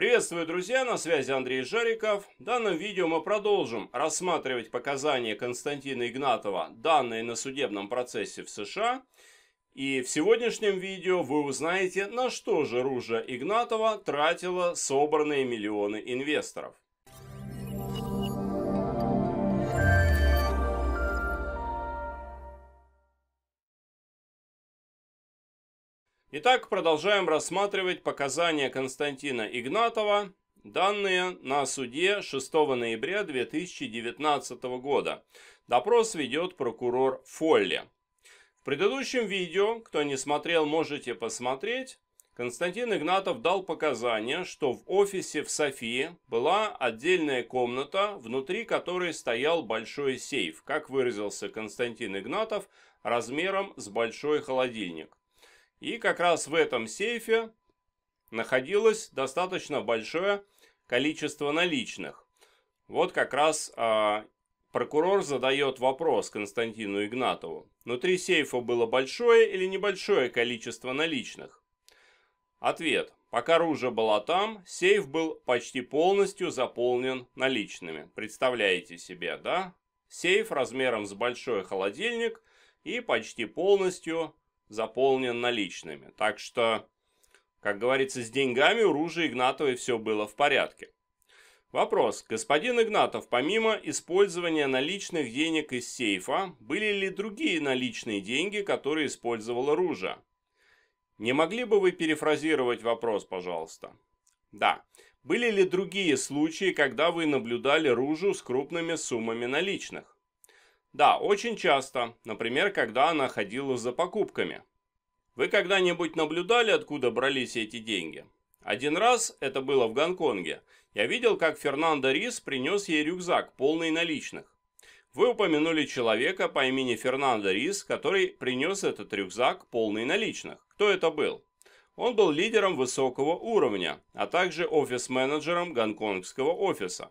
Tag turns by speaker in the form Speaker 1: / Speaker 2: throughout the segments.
Speaker 1: Приветствую, друзья, на связи Андрей Жариков. В данном видео мы продолжим рассматривать показания Константина Игнатова, данные на судебном процессе в США. И в сегодняшнем видео вы узнаете, на что же Ружа Игнатова тратила собранные миллионы инвесторов. Итак, продолжаем рассматривать показания Константина Игнатова, данные на суде 6 ноября 2019 года. Допрос ведет прокурор Фолли. В предыдущем видео, кто не смотрел, можете посмотреть, Константин Игнатов дал показания, что в офисе в Софии была отдельная комната, внутри которой стоял большой сейф, как выразился Константин Игнатов, размером с большой холодильник. И как раз в этом сейфе находилось достаточно большое количество наличных. Вот как раз а, прокурор задает вопрос Константину Игнатову. Внутри сейфа было большое или небольшое количество наличных? Ответ. Пока оружие было там, сейф был почти полностью заполнен наличными. Представляете себе, да? Сейф размером с большой холодильник и почти полностью заполнен наличными. Так что, как говорится, с деньгами у Ружи Игнатовой все было в порядке. Вопрос. Господин Игнатов, помимо использования наличных денег из сейфа, были ли другие наличные деньги, которые использовала Ружа? Не могли бы вы перефразировать вопрос, пожалуйста? Да. Были ли другие случаи, когда вы наблюдали Ружу с крупными суммами наличных? Да, очень часто, например, когда она ходила за покупками. Вы когда-нибудь наблюдали, откуда брались эти деньги? Один раз, это было в Гонконге, я видел, как Фернандо Рис принес ей рюкзак, полный наличных. Вы упомянули человека по имени Фернандо Рис, который принес этот рюкзак, полный наличных. Кто это был? Он был лидером высокого уровня, а также офис-менеджером гонконгского офиса.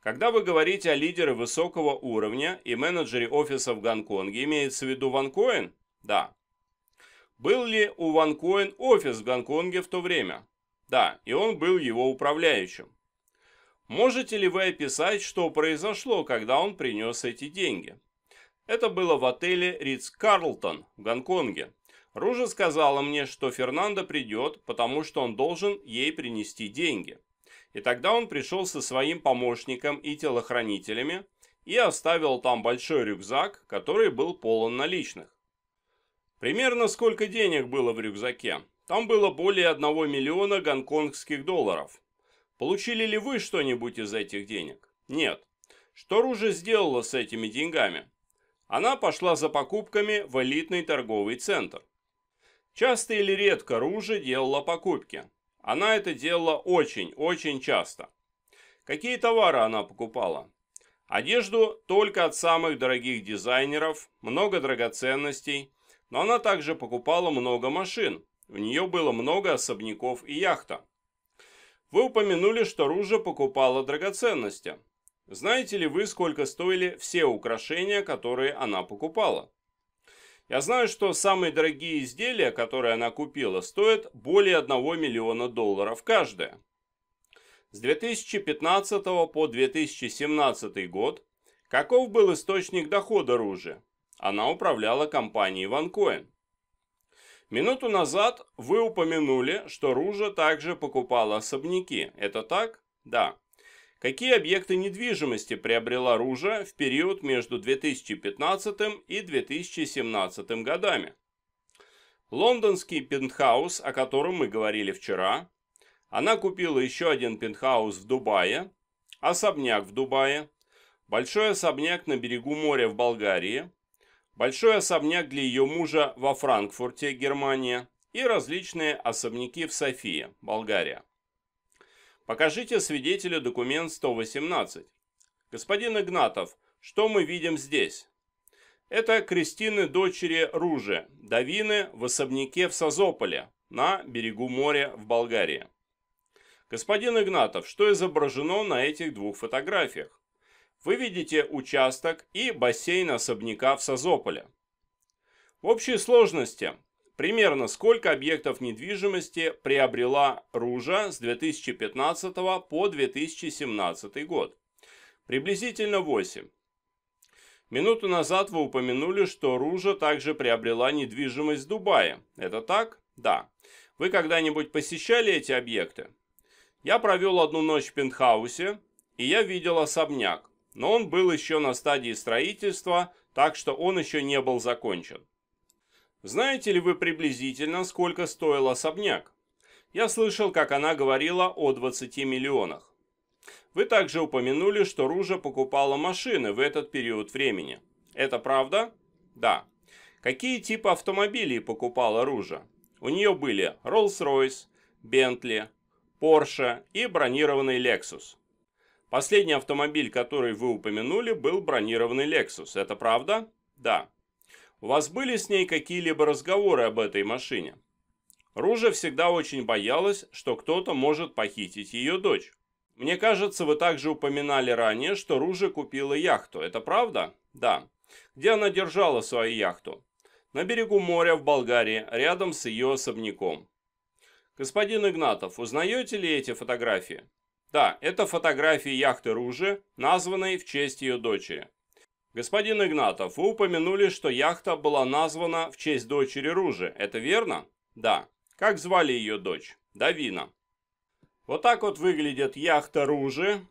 Speaker 1: Когда вы говорите о лидере высокого уровня и менеджере офиса в Гонконге, имеется в виду Ванкоин? Да. Был ли у Ванкоин офис в Гонконге в то время? Да, и он был его управляющим. Можете ли вы описать, что произошло, когда он принес эти деньги? Это было в отеле Ридс Карлтон в Гонконге. Ружа сказала мне, что Фернандо придет, потому что он должен ей принести деньги. И тогда он пришел со своим помощником и телохранителями и оставил там большой рюкзак, который был полон наличных. Примерно сколько денег было в рюкзаке? Там было более 1 миллиона гонконгских долларов. Получили ли вы что-нибудь из этих денег? Нет. Что Ружа сделала с этими деньгами? Она пошла за покупками в элитный торговый центр. Часто или редко Ружа делала покупки. Она это делала очень-очень часто. Какие товары она покупала? Одежду только от самых дорогих дизайнеров, много драгоценностей, но она также покупала много машин. У нее было много особняков и яхта. Вы упомянули, что Ружа покупала драгоценности. Знаете ли вы, сколько стоили все украшения, которые она покупала? Я знаю, что самые дорогие изделия, которые она купила, стоят более 1 миллиона долларов каждое. С 2015 по 2017 год каков был источник дохода Ружи? Она управляла компанией OneCoin. Минуту назад вы упомянули, что Ружа также покупала особняки. Это так? Да. Какие объекты недвижимости приобрела Ружа в период между 2015 и 2017 годами? Лондонский пентхаус, о котором мы говорили вчера. Она купила еще один пентхаус в Дубае, особняк в Дубае, большой особняк на берегу моря в Болгарии, большой особняк для ее мужа во Франкфурте, Германия и различные особняки в Софии, Болгария. Покажите свидетелю документ 118. Господин Игнатов, что мы видим здесь? Это Кристины дочери Ружи, Давины в особняке в Созополе, на берегу моря в Болгарии. Господин Игнатов, что изображено на этих двух фотографиях? Вы видите участок и бассейн особняка в Созополе. В общей сложности Примерно сколько объектов недвижимости приобрела Ружа с 2015 по 2017 год? Приблизительно 8. Минуту назад вы упомянули, что Ружа также приобрела недвижимость в Дубае. Это так? Да. Вы когда-нибудь посещали эти объекты? Я провел одну ночь в пентхаусе, и я видел особняк, но он был еще на стадии строительства, так что он еще не был закончен. Знаете ли вы приблизительно, сколько стоил особняк? Я слышал, как она говорила о 20 миллионах. Вы также упомянули, что Ружа покупала машины в этот период времени. Это правда? Да. Какие типы автомобилей покупала Ружа? У нее были Rolls-Royce, Bentley, Porsche и бронированный Lexus. Последний автомобиль, который вы упомянули, был бронированный Lexus. Это правда? Да. У вас были с ней какие-либо разговоры об этой машине? Ружа всегда очень боялась, что кто-то может похитить ее дочь. Мне кажется, вы также упоминали ранее, что Ружа купила яхту. Это правда? Да. Где она держала свою яхту? На берегу моря в Болгарии, рядом с ее особняком. Господин Игнатов, узнаете ли эти фотографии? Да, это фотографии яхты Ружи, названной в честь ее дочери. Господин Игнатов, вы упомянули, что яхта была названа в честь дочери Ружи, это верно? Да. Как звали ее дочь? Давина. Вот так вот выглядит яхта Ружи.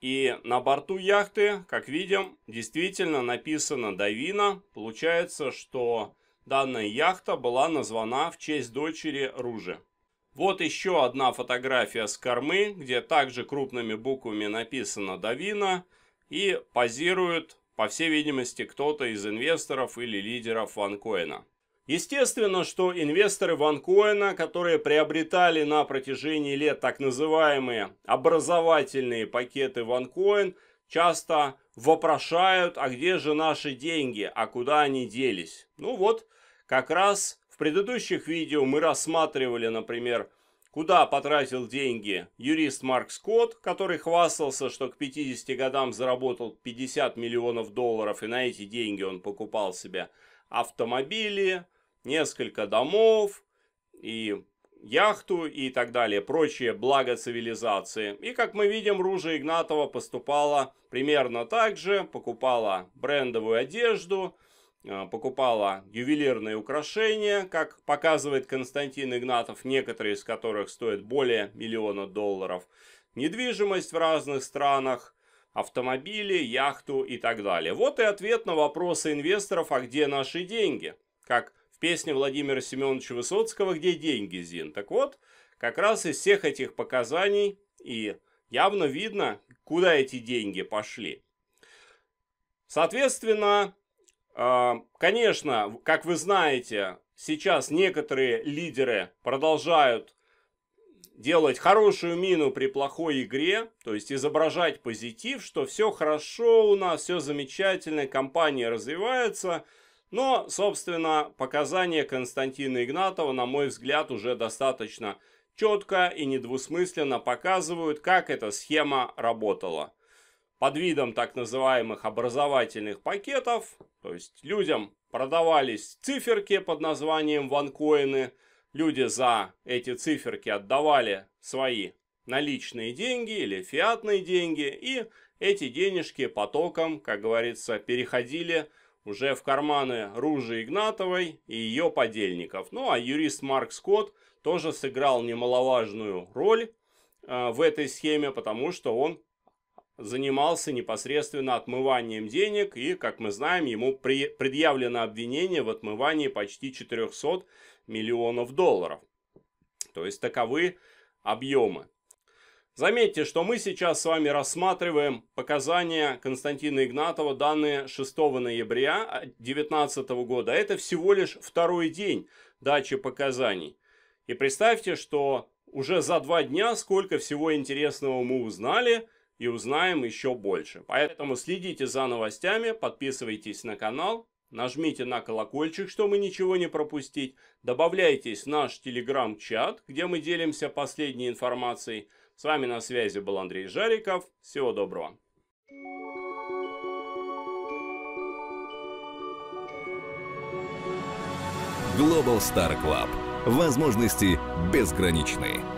Speaker 1: И на борту яхты, как видим, действительно написано Давина. Получается, что данная яхта была названа в честь дочери Ружи. Вот еще одна фотография с кормы, где также крупными буквами написано «Давина» и позирует по всей видимости, кто-то из инвесторов или лидеров ванкоина. Естественно, что инвесторы ванкоина, которые приобретали на протяжении лет так называемые образовательные пакеты ванкоин, часто вопрошают, а где же наши деньги, а куда они делись. Ну вот, как раз в предыдущих видео мы рассматривали, например, Куда потратил деньги юрист Марк Скотт, который хвастался, что к 50 годам заработал 50 миллионов долларов, и на эти деньги он покупал себе автомобили, несколько домов и яхту и так далее, прочие блага цивилизации. И как мы видим, Ружа Игнатова поступала примерно так же, покупала брендовую одежду, Э, покупала ювелирные украшения, как показывает Константин Игнатов, некоторые из которых стоят более миллиона долларов, недвижимость в разных странах, автомобили, яхту и так далее. Вот и ответ на вопросы инвесторов, а где наши деньги? Как в песне Владимира Семеновича Высоцкого «Где деньги, Зин?». Так вот, как раз из всех этих показаний и явно видно, куда эти деньги пошли. Соответственно, Конечно, как вы знаете, сейчас некоторые лидеры продолжают делать хорошую мину при плохой игре, то есть изображать позитив, что все хорошо у нас, все замечательно, компания развивается. Но, собственно, показания Константина Игнатова, на мой взгляд, уже достаточно четко и недвусмысленно показывают, как эта схема работала. Под видом так называемых образовательных пакетов то есть людям продавались циферки под названием ванкоины. Люди за эти циферки отдавали свои наличные деньги или фиатные деньги. И эти денежки потоком, как говорится, переходили уже в карманы Ружи Игнатовой и ее подельников. Ну а юрист Марк Скотт тоже сыграл немаловажную роль э, в этой схеме, потому что он занимался непосредственно отмыванием денег, и, как мы знаем, ему предъявлено обвинение в отмывании почти 400 миллионов долларов. То есть таковы объемы. Заметьте, что мы сейчас с вами рассматриваем показания Константина Игнатова, данные 6 ноября 2019 года. Это всего лишь второй день дачи показаний. И представьте, что уже за два дня сколько всего интересного мы узнали – и узнаем еще больше. Поэтому следите за новостями, подписывайтесь на канал, нажмите на колокольчик, чтобы ничего не пропустить, добавляйтесь в наш телеграм-чат, где мы делимся последней информацией. С вами на связи был Андрей Жариков. Всего доброго. Global Star Club. Возможности безграничные.